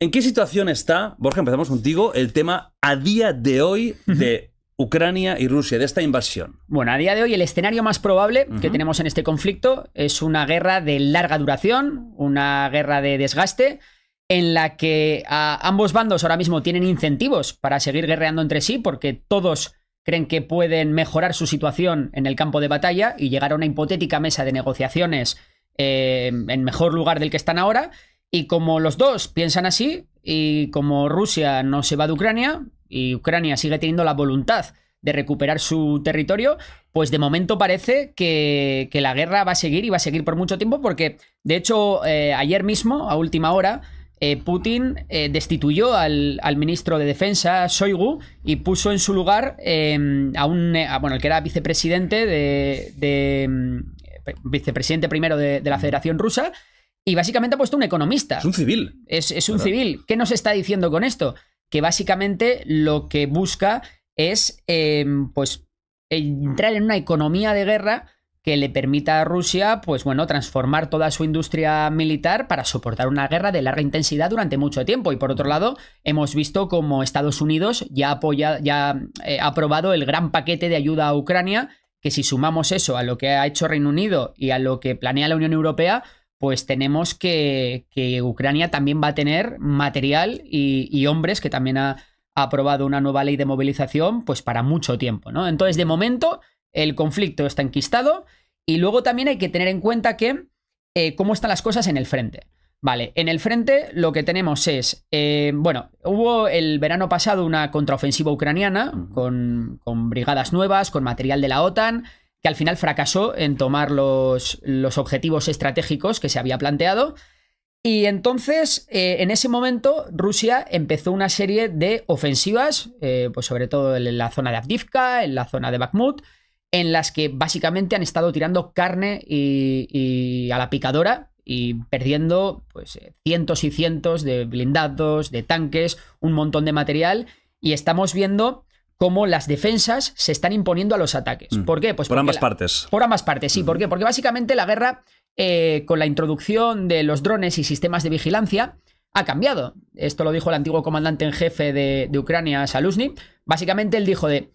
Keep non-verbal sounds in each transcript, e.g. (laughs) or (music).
¿En qué situación está, Borja, empezamos contigo, el tema a día de hoy de Ucrania y Rusia, de esta invasión? Bueno, a día de hoy el escenario más probable que tenemos en este conflicto es una guerra de larga duración, una guerra de desgaste, en la que ambos bandos ahora mismo tienen incentivos para seguir guerreando entre sí, porque todos creen que pueden mejorar su situación en el campo de batalla y llegar a una hipotética mesa de negociaciones eh, en mejor lugar del que están ahora. Y como los dos piensan así, y como Rusia no se va de Ucrania, y Ucrania sigue teniendo la voluntad de recuperar su territorio, pues de momento parece que, la guerra va a seguir y va a seguir por mucho tiempo, porque de hecho eh, ayer mismo, a última hora, eh, Putin eh, destituyó al, ministro de Defensa, Shoigu, y puso en su lugar em, a un, bueno, el que era vicepresidente de, em, vicepresidente primero de, de la Federación Rusa, y básicamente ha puesto un economista. Es un civil. Es, un civil. ¿Qué nos está diciendo con esto? Que básicamente lo que busca es em, pues entrar en una economía de guerra que le permita a Rusia, pues bueno, transformar toda su industria militar para soportar una guerra de larga intensidad durante mucho tiempo. Y por otro lado, hemos visto como Estados Unidos ya, ya eh, ha aprobado el gran paquete de ayuda a Ucrania, que si sumamos eso a lo que ha hecho Reino Unido y a lo que planea la Unión Europea, pues tenemos que, que Ucrania también va a tener material y, hombres que también ha, aprobado una nueva ley de movilización, pues para mucho tiempo, ¿no? Entonces, de momento, el conflicto está enquistado y luego también hay que tener en cuenta que eh, cómo están las cosas en el frente. Vale, en el frente lo que tenemos es, eh, bueno, hubo el verano pasado una contraofensiva ucraniana con, con brigadas nuevas, con material de la OTAN, que al final fracasó en tomar los, objetivos estratégicos que se había planteado. Y entonces, eh, en ese momento, Rusia empezó una serie de ofensivas, eh, pues sobre todo en la zona de Avdivka, en la zona de Bakhmut, en las que básicamente han estado tirando carne y, a la picadora y perdiendo pues, eh, cientos y cientos de blindados, de tanques, un montón de material. Y estamos viendo cómo las defensas se están imponiendo a los ataques. Mm. ¿Por qué? Pues por ambas partes. Por ambas partes, sí. Mm. ¿Por qué? Porque básicamente la guerra, eh, con la introducción de los drones y sistemas de vigilancia, ha cambiado. Esto lo dijo el antiguo comandante en jefe de, Ucrania, Saluzny. Básicamente él dijo de...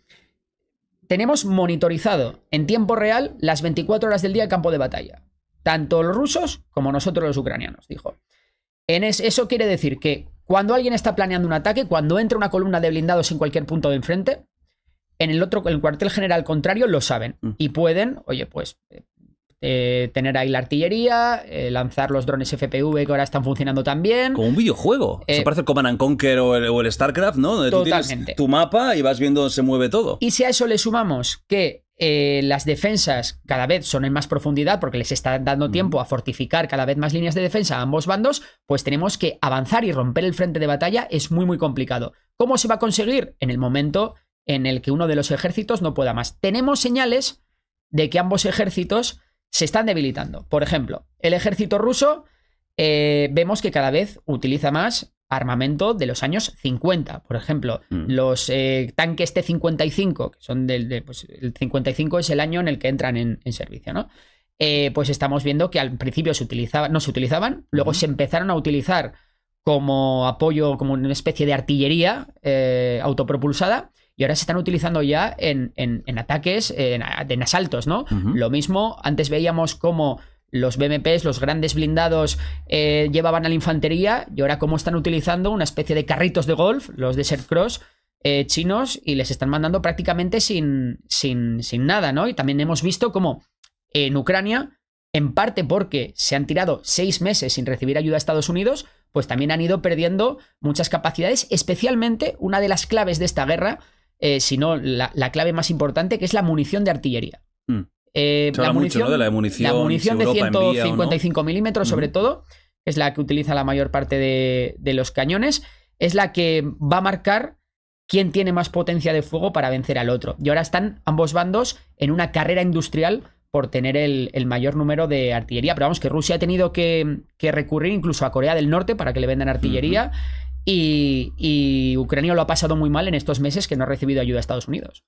Tenemos monitorizado en tiempo real las 24 horas del día el campo de batalla. Tanto los rusos como nosotros los ucranianos, dijo. En eso quiere decir que cuando alguien está planeando un ataque, cuando entra una columna de blindados en cualquier punto de enfrente, en el otro, el cuartel general contrario lo saben mm. y pueden, oye, pues eh, eh, tener ahí la artillería, eh, lanzar los drones FPV que ahora están funcionando también. Como un videojuego. se parece el Command Conquer o el, StarCraft, ¿no? totalmente. Tú tienes tu mapa y vas viendo se mueve todo. Y si a eso le sumamos que eh, las defensas cada vez son en más profundidad porque les está dando tiempo a fortificar cada vez más líneas de defensa a ambos bandos, pues tenemos que avanzar y romper el frente de batalla es muy muy complicado. ¿Cómo se va a conseguir? En el momento en el que uno de los ejércitos no pueda más. Tenemos señales de que ambos ejércitos se están debilitando. Por ejemplo, el ejército ruso eh, vemos que cada vez utiliza más armamento de los años 50. Por ejemplo, mm. los eh, tanques T-55, que son del 55 pues, es el año en el que entran en, servicio, ¿no? Eh, pues estamos viendo que al principio se no se utilizaban, luego se empezaron a utilizar como apoyo, como una especie de artillería eh, autopropulsada. Y ahora se están utilizando ya en, ataques, en, asaltos, ¿no? Lo mismo, antes veíamos como los BMPs, los grandes blindados, eh, llevaban a la infantería y ahora como están utilizando una especie de carritos de golf, los Desert Cross, eh, chinos, y les están mandando prácticamente sin, sin, sin nada, ¿no? Y también hemos visto cómo en Ucrania, en parte porque se han tirado seis meses sin recibir ayuda a Estados Unidos, pues también han ido perdiendo muchas capacidades, especialmente una de las claves de esta guerra, eh, si no la, clave más importante, que es la munición de artillería. Mm. Eh, la, munición, de la, munición, de 155 milímetros, sobre mm. todo, es la que utiliza la mayor parte de, los cañones, es la que va a marcar quién tiene más potencia de fuego para vencer al otro. Y ahora están ambos bandos en una carrera industrial por tener el, mayor número de artillería. Pero vamos, que Rusia ha tenido que, recurrir incluso a Corea del Norte para que le vendan artillería. y, y Ucrania lo ha pasado muy mal en estos meses que no ha recibido ayuda a Estados Unidos.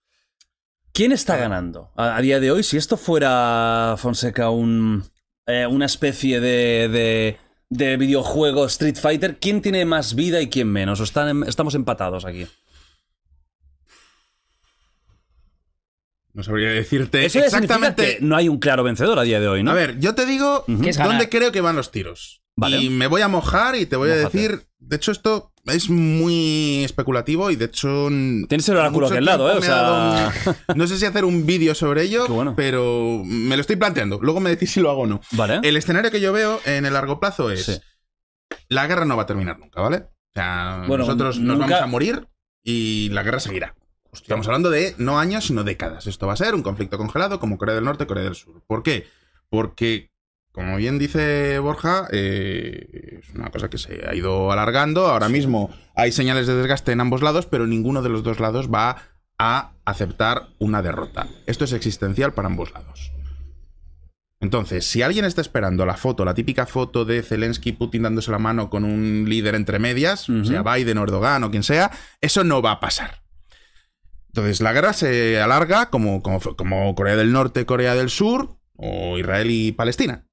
¿Quién está ganando a, día de hoy? Si esto fuera, Fonseca, un, eh, una especie de, de, de, videojuego Street Fighter, ¿quién tiene más vida y quién menos? están, estamos empatados aquí? No sabría decirte exactamente. no hay un claro vencedor a día de hoy, ¿no? A ver, yo te digo dónde creo que van los tiros. Y me voy a mojar y te voy a decir. De hecho, esto es muy especulativo y de hecho. Tienes el oráculo al lado, ¿eh? O sea... (laughs) (laughs) No sé si hacer un vídeo sobre ello, pero me lo estoy planteando. Luego me decís si lo hago o no. El escenario que yo veo en el largo plazo es. La guerra no va a terminar nunca, ¿vale? O sea, nosotros nos vamos a morir y la guerra seguirá. Estamos hablando de no años, sino décadas. Esto va a ser un conflicto congelado como Corea del Norte, Corea del Sur. ¿Por qué? Porque, como bien dice Borja, eh, es una cosa que se ha ido alargando. Ahora mismo hay señales de desgaste en ambos lados, pero ninguno de los dos lados va a aceptar una derrota. Esto es existencial para ambos lados. Entonces, si alguien está esperando la foto, la típica foto de Zelensky y Putin dándose la mano con un líder entre medias, sea Biden Erdogan o quien sea, eso no va a pasar. Entonces la guerra se alarga como, como, Corea del Norte, Corea del Sur o Israel y Palestina.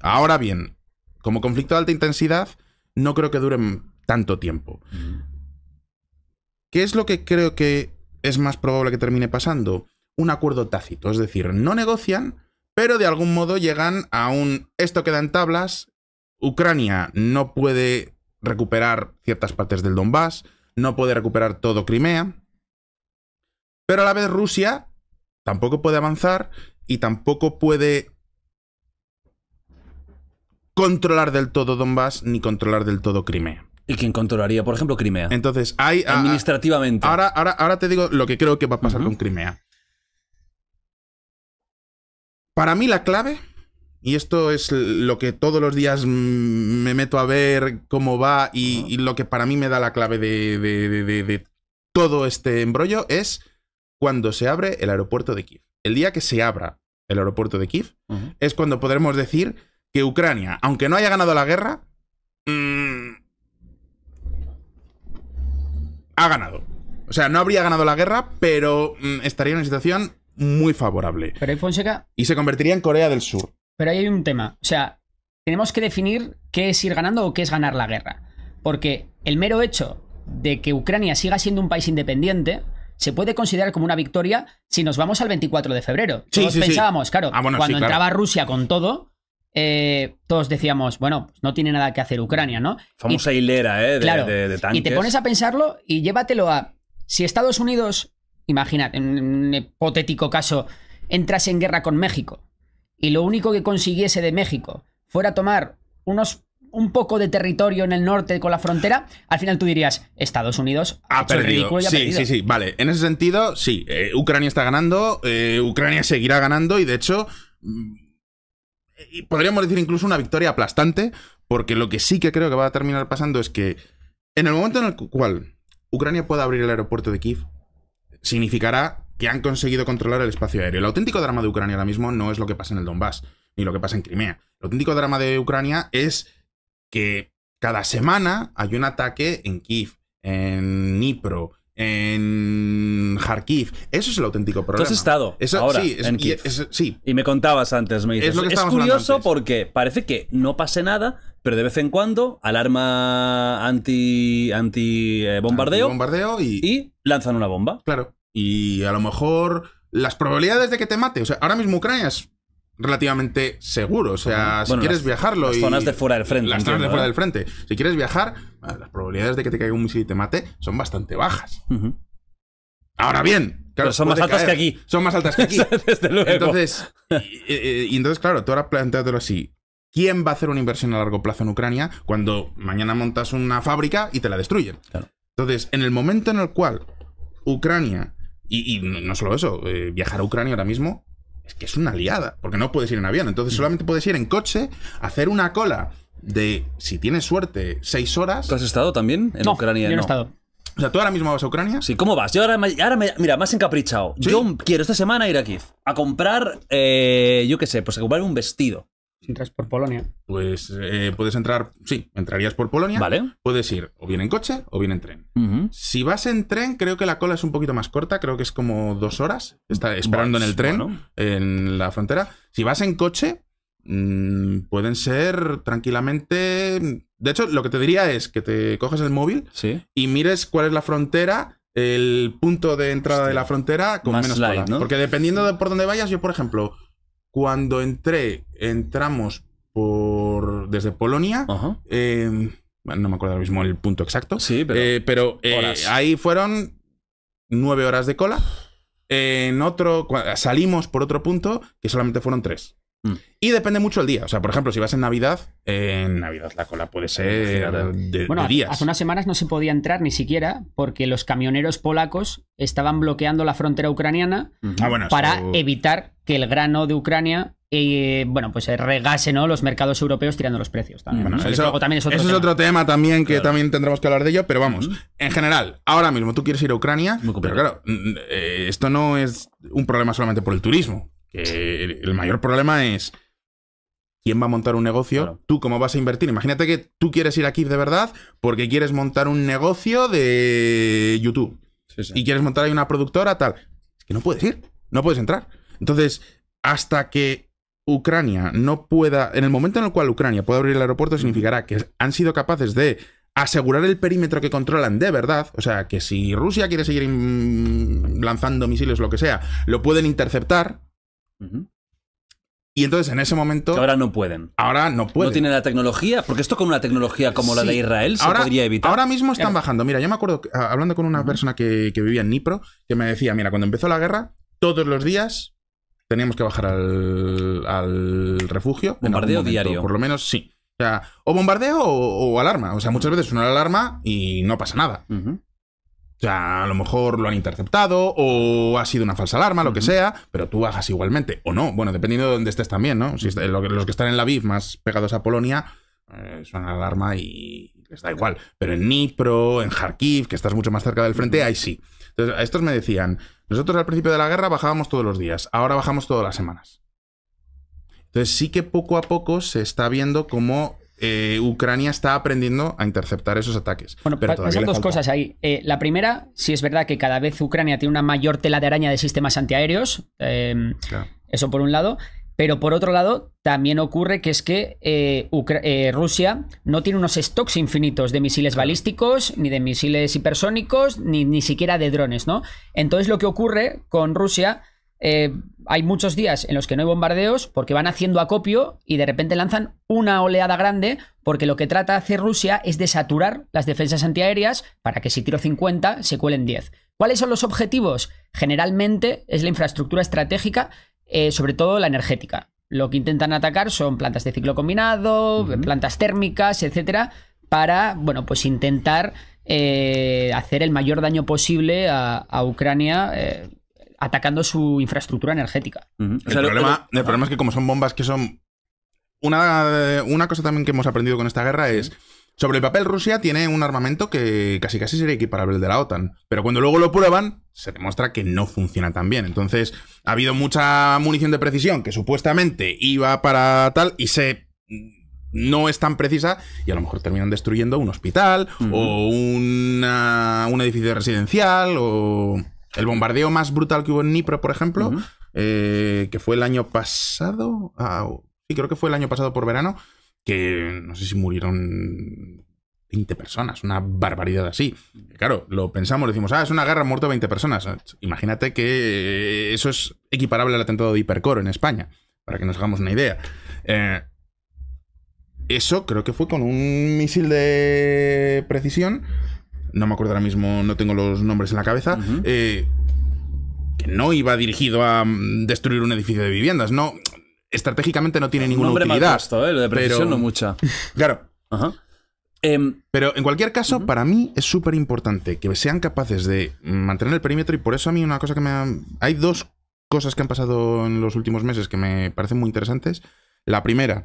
Ahora bien, como conflicto de alta intensidad, no creo que duren tanto tiempo. ¿Qué es lo que creo que es más probable que termine pasando? Un acuerdo tácito, es decir, no negocian, pero de algún modo llegan a un esto queda en tablas, Ucrania no puede recuperar ciertas partes del Donbass, no puede recuperar todo Crimea, pero a la vez Rusia tampoco puede avanzar y tampoco puede controlar del todo Donbass ni controlar del todo Crimea. ¿Y quién controlaría, por ejemplo, Crimea? Entonces, hay... Ah, Administrativamente. Ah, ahora, ahora, ahora te digo lo que creo que va a pasar con Crimea. Para mí la clave, y esto es lo que todos los días me meto a ver cómo va y, lo que para mí me da la clave de todo este embrollo, es cuando se abre el aeropuerto de Kiev. El día que se abra el aeropuerto de Kiev es cuando podremos decir que Ucrania, aunque no haya ganado la guerra, mm, ha ganado. O sea, no habría ganado la guerra, pero mm, estaría en una situación muy favorable. Pero Y se convertiría en Corea del Sur. Pero ahí hay un tema. O sea, tenemos que definir qué es ir ganando o qué es ganar la guerra. Porque el mero hecho de que Ucrania siga siendo un país independiente se puede considerar como una victoria si nos vamos al 24 de febrero. todos pensábamos, claro, ah, cuando entraba Rusia con todo, eh, todos decíamos, bueno, pues no tiene nada que hacer Ucrania, ¿no? Famosa hilera, ¿eh? De, Y te pones a pensarlo y llévatelo a. Si Estados Unidos, imagínate, en un hipotético caso, entras en guerra con México y lo único que consiguiese de México fuera tomar unos un poco de territorio en el norte con la frontera, al final tú dirías, Estados Unidos ha, perdido. sí, sí, sí, vale. En ese sentido, sí, eh, Ucrania está ganando, eh, Ucrania seguirá ganando y de hecho... Mm, podríamos decir incluso una victoria aplastante, porque lo que sí que creo que va a terminar pasando es que en el momento en el cual Ucrania pueda abrir el aeropuerto de Kiev, significará que han conseguido controlar el espacio aéreo. El auténtico drama de Ucrania ahora mismo no es lo que pasa en el Donbass, ni lo que pasa en Crimea. El auténtico drama de Ucrania es que cada semana hay un ataque en Kiev, en Nipro, en Kharkiv. Eso es el auténtico problema. Tú has estado ahora sí, en Kiev. Y, sí. y me contabas antes, me dices, es, curioso porque parece que no pase nada, pero de vez en cuando alarma anti, anti eh, bombardeo, bombardeo y... y lanzan una bomba. Claro. Y a lo mejor las probabilidades de que te mate, o sea, ahora mismo Ucrania es relativamente seguro. O sea, si quieres viajarlo. Las zonas de fuera del frente. Las zonas de fuera del frente. Si quieres viajar, las probabilidades de que te caiga un misil y te mate son bastante bajas. Ahora bien. Claro, son más altas que aquí. Son más altas que aquí. (laughs) Entonces, y, entonces, claro, tú ahora ahora así. ¿Quién va a hacer una inversión a largo plazo en Ucrania cuando mañana montas una fábrica y te la destruyen? Entonces, en el momento en el cual Ucrania, y, no solo eso, eh, viajar a Ucrania ahora mismo es que es una liada, porque no puedes ir en avión, entonces mm. solamente puedes ir en coche, hacer una cola de, si tienes suerte, seis horas. ¿Tú has estado también en Ucrania? Yo no, he estado. O sea, ¿tú ahora mismo vas a Ucrania? Sí, ¿cómo vas? Yo ahora, me, mira, más encaprichado. Yo quiero esta semana ir a a comprar, eh, yo qué sé, pues a comprar un vestido entras por Polonia. Pues eh, puedes entrar, sí, entrarías por Polonia. Vale. Puedes ir o bien en coche o bien en tren. Si vas en tren, creo que la cola es un poquito más corta, creo que es como dos horas. Está pues, esperando en el tren, en la frontera. Si vas en coche, mm, pueden ser tranquilamente. De hecho, lo que te diría es que te coges el móvil y mires cuál es la frontera el punto de entrada de la frontera con menos cola. Porque dependiendo de por dónde vayas, yo, por ejemplo, cuando entré, entramos por desde Polonia. Em, no me acuerdo ahora mismo el punto exacto. Sí, pero, eh, eh, ahí fueron nueve horas de cola. En otro, salimos por otro punto que solamente fueron tres. Mm. Y depende mucho el día. O sea, por ejemplo, si vas en Navidad, en Navidad la cola puede ser de, bueno, días. Hace unas semanas no se podía entrar ni siquiera porque los camioneros polacos estaban bloqueando la frontera ucraniana ah, para evitar que el grano de Ucrania eh, bueno, pues regase los mercados europeos tirando los precios. También, eso, es otro tema. también que también tendremos que hablar de ello, pero vamos, en general, ahora mismo tú quieres ir a Ucrania, pero claro, mm, eh, esto no es un problema solamente por el turismo. Que el mayor problema es quién va a montar un negocio, tú cómo vas a invertir. Imagínate que tú quieres ir aquí de verdad porque quieres montar un negocio de YouTube y quieres montar ahí una productora, tal. Es que no puedes ir, no puedes entrar. Entonces, hasta que Ucrania no pueda, en el momento en el cual Ucrania pueda abrir el aeropuerto, significará que han sido capaces de asegurar el perímetro que controlan de verdad, o sea, que si Rusia quiere seguir lanzando misiles, o lo que sea, lo pueden interceptar y entonces en ese momento. ahora no pueden. Ahora no pueden. No tienen la tecnología, porque esto con una tecnología como la de Israel se ahora, podría evitar. Ahora mismo están bajando. Mira, yo me acuerdo ah, hablando con una persona que, vivía en Nipro, que me decía: mira, cuando empezó la guerra, todos los días teníamos que bajar al, refugio. Bombardeo diario. Por lo menos sí. O sea, o bombardeo o, alarma. O sea, muchas veces suena alarma y no pasa nada. O sea, a lo mejor lo han interceptado o ha sido una falsa alarma, lo que sea, pero tú bajas igualmente. O no, bueno, dependiendo de dónde estés también, ¿no? Si los que están en la BIF más pegados a Polonia, eh, suena la alarma y les da igual. Pero en Dnipro, en Kharkiv, que estás mucho más cerca del frente, ahí sí. Entonces, a estos me decían, nosotros al principio de la guerra bajábamos todos los días, ahora bajamos todas las semanas. Entonces sí que poco a poco se está viendo cómo eh, Ucrania está aprendiendo a interceptar esos ataques. Bueno, pero pasan dos cosas ahí. Eh, la primera, si es verdad que cada vez Ucrania tiene una mayor tela de araña de sistemas antiaéreos. Em, eso por un lado. Pero por otro lado, también ocurre que es que eh, Rusia no tiene unos stocks infinitos de misiles balísticos, ni de misiles hipersónicos, ni, ni siquiera de drones, ¿no? Entonces lo que ocurre con Rusia eh, hay muchos días en los que no hay bombardeos porque van haciendo acopio y de repente lanzan una oleada grande porque lo que trata de hacer Rusia es de saturar las defensas antiaéreas para que si tiro 50 se cuelen 10. ¿Cuáles son los objetivos? Generalmente es la infraestructura estratégica, eh, sobre todo la energética. Lo que intentan atacar son plantas de ciclo combinado, plantas térmicas, etcétera, para, bueno, pues intentar eh, hacer el mayor daño posible a, Ucrania atacando su infraestructura energética. el, problema, es que como son bombas que son... Una, una cosa también que hemos aprendido con esta guerra es... Sobre el papel, Rusia tiene un armamento que casi casi sería equiparable al de la OTAN. Pero cuando luego lo prueban, se demuestra que no funciona tan bien. Entonces, ha habido mucha munición de precisión que supuestamente iba para tal y se mm, no es tan precisa y a lo mejor terminan destruyendo un hospital o una, un edificio residencial o... El bombardeo más brutal que hubo en Nipro, por ejemplo, eh, que fue el año pasado, ah, sí, creo que fue el año pasado por verano, que no sé si murieron 20 personas, una barbaridad así. Claro, lo pensamos, decimos, ah, es una guerra, han muerto 20 personas. Imagínate que eso es equiparable al atentado de Hipercoro en España, para que nos hagamos una idea. Eh, eso creo que fue con un misil de precisión no me acuerdo ahora mismo, no tengo los nombres en la cabeza, eh, que no iba dirigido a mm, destruir un edificio de viviendas, no. Estratégicamente no tiene ninguna utilidad. ¿eh? de precisión pero, no mucha. (laughs) Claro. Em, pero en cualquier caso, para mí es súper importante que sean capaces de mantener el perímetro y por eso a mí una cosa que me Hay dos cosas que han pasado en los últimos meses que me parecen muy interesantes. La primera,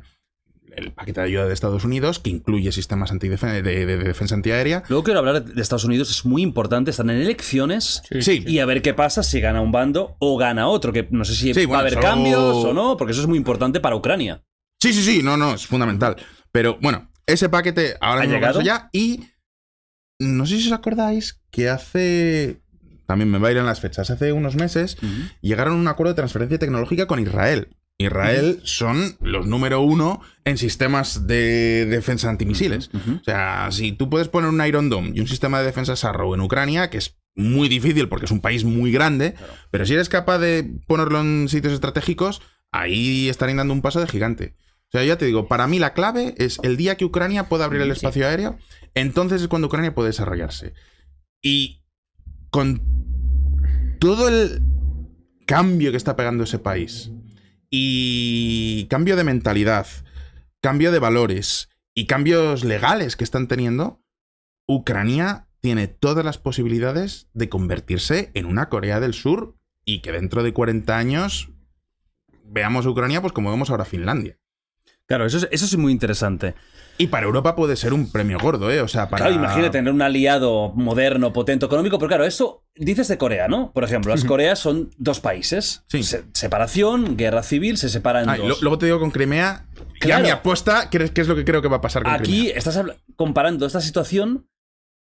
el paquete de ayuda de Estados Unidos, que incluye sistemas de, defensa antiaérea. Luego quiero hablar de Estados Unidos, es muy importante, están en elecciones y a ver qué pasa si gana un bando o gana otro, que no sé si va a haber cambios o no, porque eso es muy importante para Ucrania. Sí, sí, sí, no, no, es fundamental. Pero bueno, ese paquete ahora ¿Ha llegado ya y no sé si os acordáis que hace también me va a ir en las fechas. Hace unos meses llegaron a un acuerdo de transferencia tecnológica con Israel. Israel son los número uno en sistemas de defensa antimisiles. O sea, si tú puedes poner un Iron Dome y un sistema de defensa Sarrow en Ucrania, que es muy difícil porque es un país muy grande, pero si eres capaz de ponerlo en sitios estratégicos, ahí estarían dando un paso de gigante. O sea, ya te digo, para mí la clave es el día que Ucrania pueda abrir el espacio aéreo, entonces es cuando Ucrania puede desarrollarse. Y con todo el cambio que está pegando ese país, y cambio de mentalidad, cambio de valores y cambios legales que están teniendo, Ucrania tiene todas las posibilidades de convertirse en una Corea del Sur y que dentro de 40 años veamos a Ucrania pues como vemos ahora Finlandia. Claro, eso es, eso es muy interesante. Y para Europa puede ser un premio gordo, ¿eh? O sea, para... Claro, imagínate tener un aliado moderno, potente, económico, pero claro, eso dices de Corea, ¿no? Por ejemplo, las Coreas son dos países. separación, guerra civil, se separan ah, dos. luego te digo con Crimea, claro. ya mi apuesta, ¿qué es, lo que creo que va a pasar con Crimea. Aquí estás comparando esta situación,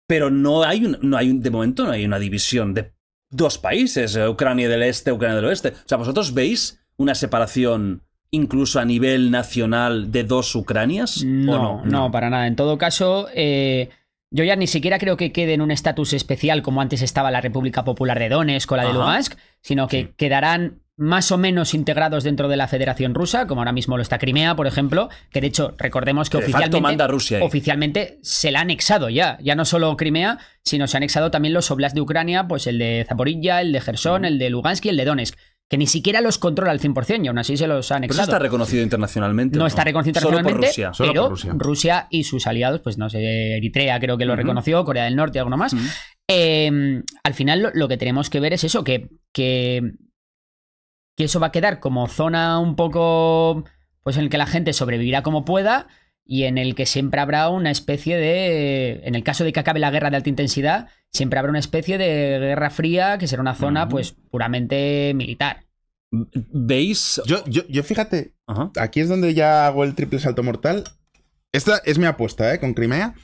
pero no hay, no hay de momento no hay una división de dos países, eh, Ucrania del Este, Ucrania del Oeste. O sea, vosotros veis una separación incluso a nivel nacional de dos Ucranias? No, no? no, para nada. En todo caso, eh, yo ya ni siquiera creo que quede en un estatus especial como antes estaba la República Popular de Donetsk o la de Lugansk, sino que quedarán más o menos integrados dentro de la Federación Rusa, como ahora mismo lo está Crimea, por ejemplo, que de hecho recordemos que, oficialmente, se la ha anexado ya, ya no solo Crimea, sino se han anexado también los oblasts de Ucrania, pues el de Zaporilla, el de Gerson, el de Lugansk y el de Donetsk que ni siquiera los controla al 100% y aún así se los han anexado. Pero está reconocido internacionalmente. No, está reconocido internacionalmente, Solo Rusia. Solo Rusia. y sus aliados, pues no sé, Eritrea creo que lo reconoció, Corea del Norte y algo más. Em, al final lo, que tenemos que ver es eso, que, que, eso va a quedar como zona un poco pues en la que la gente sobrevivirá como pueda y en el que siempre habrá una especie de, en el caso de que acabe la guerra de alta intensidad, siempre habrá una especie de guerra fría que será una zona pues puramente militar. ¿Veis? Yo, fíjate, aquí es donde ya hago el triple salto mortal. Esta es mi apuesta, ¿eh? Con Crimea.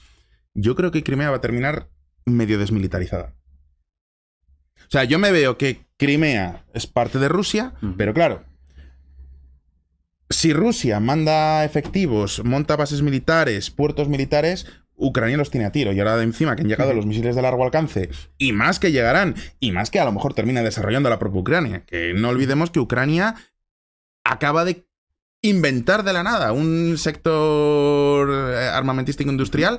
Yo creo que Crimea va a terminar medio desmilitarizada. O sea, yo me veo que Crimea es parte de Rusia, pero claro, si Rusia manda efectivos, monta bases militares, puertos militares, Ucrania los tiene a tiro. Y ahora de encima que han llegado los misiles de largo alcance, y más que llegarán, y más que a lo mejor termina desarrollando la propia Ucrania. Que no olvidemos que Ucrania acaba de inventar de la nada un sector eh, armamentístico industrial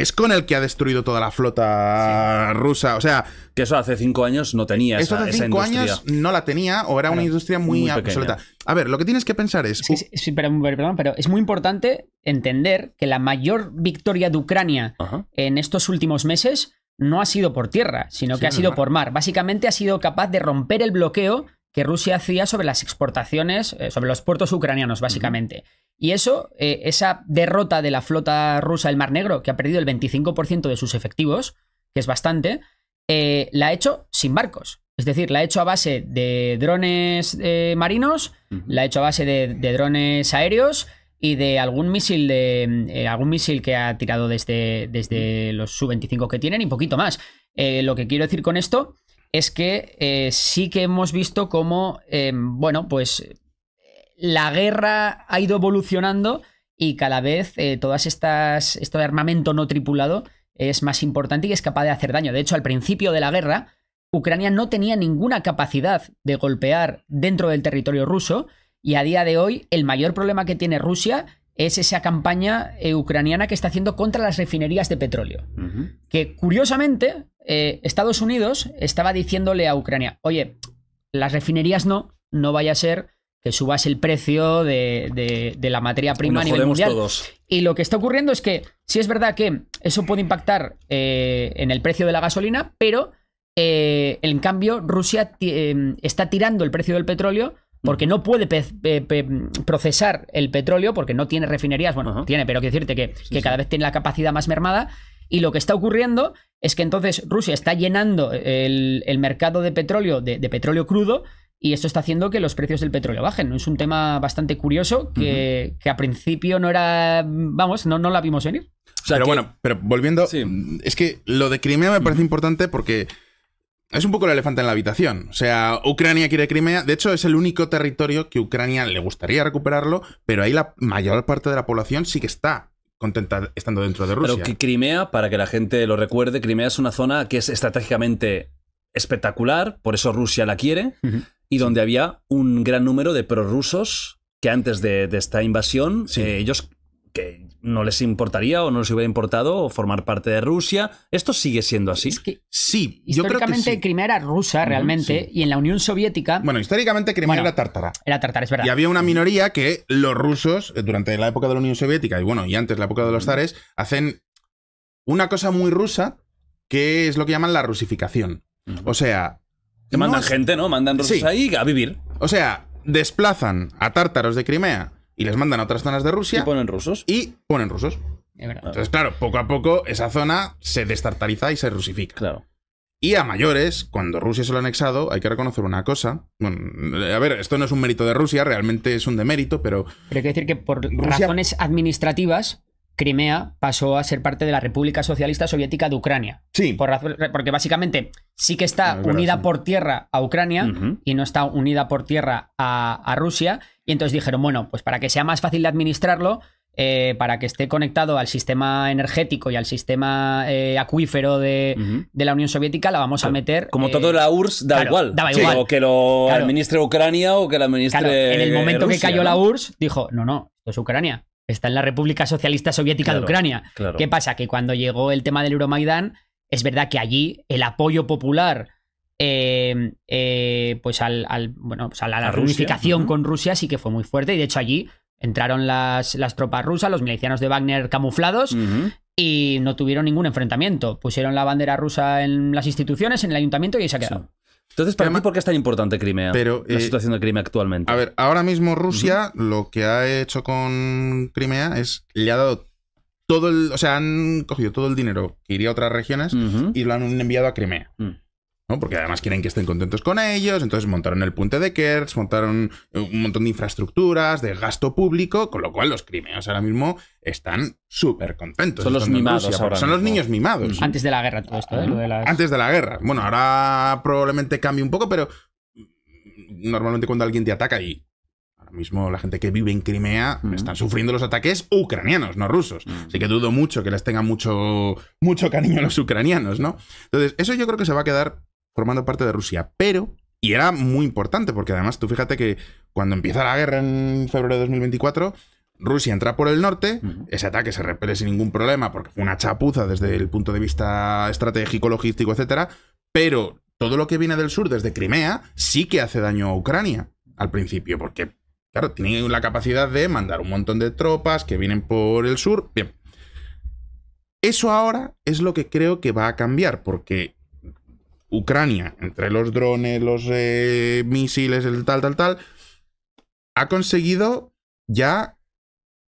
es con el que ha destruido toda la flota rusa. O sea. Que eso hace cinco años no tenía eso esa, hace cinco años no la tenía o era una industria muy, obsoleta. A ver, lo que tienes que pensar es. Sí, pero, es muy importante entender que la mayor victoria de Ucrania en estos últimos meses no ha sido por tierra, sino que ha sido por mar. Básicamente ha sido capaz de romper el bloqueo que Rusia hacía sobre las exportaciones, eh, sobre los puertos ucranianos, básicamente. Y eso, eh, esa derrota de la flota rusa del Mar Negro, que ha perdido el 25% de sus efectivos, que es bastante, eh, la ha hecho sin barcos. Es decir, la ha hecho a base de drones marinos, la ha hecho a base de, drones aéreos y de algún misil de mm, algún misil que ha tirado desde, desde los sub 25 que tienen y poquito más. lo que quiero decir con esto es que eh, sí que hemos visto cómo, eh, bueno, pues la guerra ha ido evolucionando y cada vez todo eh, todas estas, esto armamento no tripulado es más importante y es capaz de hacer daño. De hecho, al principio de la guerra, Ucrania no tenía ninguna capacidad de golpear dentro del territorio ruso y a día de hoy el mayor problema que tiene Rusia es esa campaña eh, ucraniana que está haciendo contra las refinerías de petróleo. Que curiosamente, eh, Estados Unidos estaba diciéndole a Ucrania, oye, las refinerías no, no vaya a ser que subas el precio de, la materia prima a nivel mundial. Y lo que está ocurriendo es que sí es verdad que eso puede impactar eh, en el precio de la gasolina, pero en cambio Rusia está tirando el precio del petróleo porque no puede procesar el petróleo, porque no tiene refinerías, bueno, tiene, pero hay decirte que, decirte que cada vez tiene la capacidad más mermada. Y lo que está ocurriendo es que entonces Rusia está llenando el, mercado de petróleo, de, petróleo crudo, y esto está haciendo que los precios del petróleo bajen. Es un tema bastante curioso que, a principio no era, vamos, no, no la vimos venir. O pero bueno, pero volviendo, es que lo de Crimea me parece importante porque es un poco el elefante en la habitación. O sea, Ucrania quiere Crimea. De hecho, es el único territorio que Ucrania le gustaría recuperarlo, pero ahí la mayor parte de la población sí que está contenta estando dentro de Rusia. Pero que Crimea, para que la gente lo recuerde, Crimea es una zona que es estratégicamente espectacular, por eso Rusia la quiere, y donde había un gran número de prorrusos que antes de, esta invasión eh, ellos que no les importaría o no les hubiera importado formar parte de Rusia. ¿Esto sigue siendo así? sí, históricamente Crimea era rusa realmente y en la Unión Soviética... Bueno, históricamente Crimea era tártara. Era tártara, es verdad. Y había una minoría que los rusos, eh, durante la época de la Unión Soviética y bueno, y antes la época de los zares, hacen una cosa muy rusa que es lo que llaman la rusificación. O sea... mandan gente, ¿no? Mandan rusos ahí a vivir. O sea, desplazan a tártaros de Crimea y les mandan a otras zonas de Rusia. Y ponen rusos. Y ponen rusos. Entonces, claro, poco a poco esa zona se destartariza y se rusifica. Claro. Y a mayores, cuando Rusia se lo ha anexado, hay que reconocer una cosa. Bueno, a ver, esto no es un mérito de Rusia, realmente es un demérito, pero. Pero hay que decir que por razones administrativas, Crimea pasó a ser parte de la República Socialista Soviética de Ucrania. Sí. porque básicamente sí que está ah, unida por tierra a Ucrania y no está unida por tierra a, Rusia. Y entonces dijeron, bueno, pues para que sea más fácil de administrarlo, eh, para que esté conectado al sistema energético y al sistema eh, acuífero de, la Unión Soviética, la vamos a meter. Como eh, todo la URSS, da igual. o que lo administre Ucrania o que la administre. en el momento que cayó la URSS, dijo: no, no, esto es Ucrania está en la República Socialista Soviética de Ucrania. ¿Qué pasa? Que cuando llegó el tema del Euromaidán, es verdad que allí el apoyo popular eh, eh, pues al, bueno, pues a la, reunificación con Rusia sí que fue muy fuerte y de hecho allí entraron las, las tropas rusas, los milicianos de Wagner camuflados y no tuvieron ningún enfrentamiento. Pusieron la bandera rusa en las instituciones, en el ayuntamiento y ahí se ha quedado. Entonces, ¿para mí por qué es tan importante Crimea? Pero, la eh, situación de Crimea actualmente. A ver, ahora mismo Rusia lo que ha hecho con Crimea es le ha dado todo el. O sea, han cogido todo el dinero que iría a otras regiones y lo han enviado a Crimea. Mm. Porque además quieren que estén contentos con ellos, entonces montaron el puente de Kerch, montaron un montón de infraestructuras, de gasto público, con lo cual los crimeos ahora mismo están súper contentos. Son los mimados ahora Son los niños mimados. Antes de la guerra todo esto, ¿eh? Antes de la guerra. Bueno, ahora probablemente cambie un poco, pero normalmente cuando alguien te ataca ahí, ahora mismo la gente que vive en Crimea están sufriendo los ataques ucranianos, no rusos. Así que dudo mucho que les tenga mucho, mucho cariño a los ucranianos, ¿no? Entonces, eso yo creo que se va a quedar formando parte de Rusia. Pero, y era muy importante, porque además tú fíjate que cuando empieza la guerra en febrero de 2024, Rusia entra por el norte, ese ataque se repele sin ningún problema, porque fue una chapuza desde el punto de vista estratégico, logístico, etcétera, pero todo lo que viene del sur, desde Crimea, sí que hace daño a Ucrania al principio, porque, claro, tiene la capacidad de mandar un montón de tropas que vienen por el sur. Bien. Eso ahora es lo que creo que va a cambiar, porque Ucrania, entre los drones, los eh, misiles, el tal, tal, tal, ha conseguido ya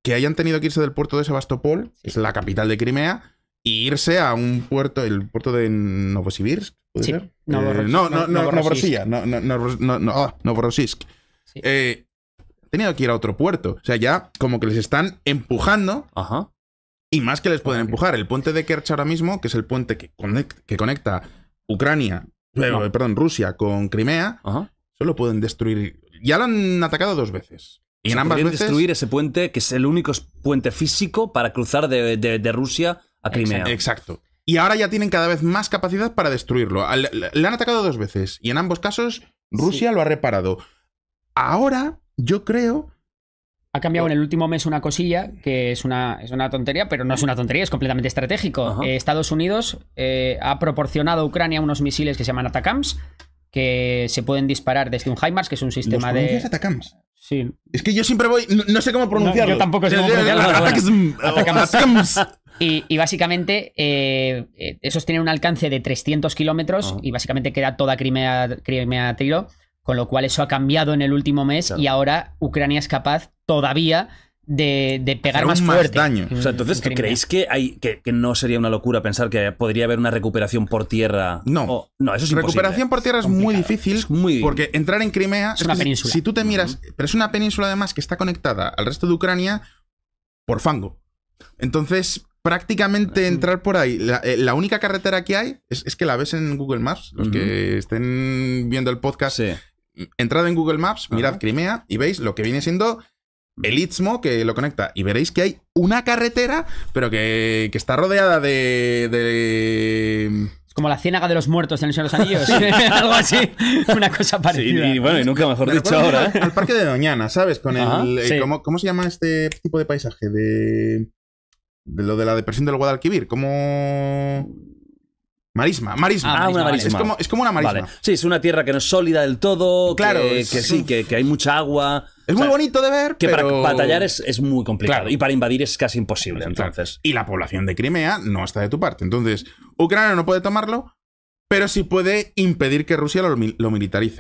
que hayan tenido que irse del puerto de Sebastopol, que es la capital de Crimea, e irse a un puerto, el puerto de Novosibirsk, sí. Eh, no, no, no, no, no, no, no, no tenido que ir a otro puerto. O sea, ya como que les están empujando Ajá. y más que les pueden empujar. El puente de Kerch ahora mismo, que es el puente que que conecta Ucrania, eh, perdón, Rusia con Crimea, solo pueden destruir. Ya lo han atacado dos veces. Y en ambas veces. destruir ese puente, que es el único puente físico para cruzar de, Rusia a Crimea. Exacto. Y ahora ya tienen cada vez más capacidad para destruirlo. Le, han atacado dos veces. Y en ambos casos, Rusia lo ha reparado. Ahora, yo creo ha cambiado en el último mes una cosilla que es una, es una tontería, pero no es una tontería, es completamente estratégico. Eh, Estados Unidos eh, ha proporcionado a Ucrania unos misiles que se llaman Atacams, que se pueden disparar desde un HIMARS, que es un sistema ¿Los de. Atacams? Sí. Es que yo siempre voy. No, sé cómo pronunciarlo. yo tampoco sé cómo oh, Atacams. Atacams. Y, básicamente eh, esos tienen un alcance de 300 kilómetros oh. y básicamente queda toda Crimea, Crimea tiro. Con lo cual eso ha cambiado en el último mes y ahora Ucrania es capaz todavía de, pegar más, daño. entonces, ¿creéis que, hay, que, no sería una locura pensar que podría haber una recuperación por tierra? No. no, eso sí Recuperación por tierra es, muy difícil porque entrar en Crimea... Es, una península. Si, tú te miras... Pero es una península además que está conectada al resto de Ucrania por fango. Entonces, prácticamente entrar por ahí. Eh, la, única carretera que hay es, que la ves en Google Maps. Los que estén viendo el podcast entrad en Google Maps, mirad Crimea y veis lo que viene siendo el Istmo que lo conecta. Y veréis que hay una carretera, pero que, está rodeada de, de... Como la ciénaga de los muertos en el Señor de los Anillos. (laughs) (laughs) Algo así. Una cosa parecida. Sí, y bueno, y nunca mejor dicho ahora. ¿eh? Al, parque de Doñana, ¿sabes? Con el. Eh, ¿cómo, se llama este tipo de paisaje? De. De lo de la depresión del Guadalquivir. ¿Cómo.? Marisma, marisma. Ah, una ah, marisma. Es como, una marisma. Sí, es una tierra que no es sólida del todo. Claro. Que, sí, que, hay mucha agua. Es muy bonito de ver, Que para batallar es, muy complicado. Y para invadir es casi imposible, entonces. Y la población de Crimea no está de tu parte. Entonces, Ucrania no puede tomarlo, pero sí puede impedir que Rusia lo militarice.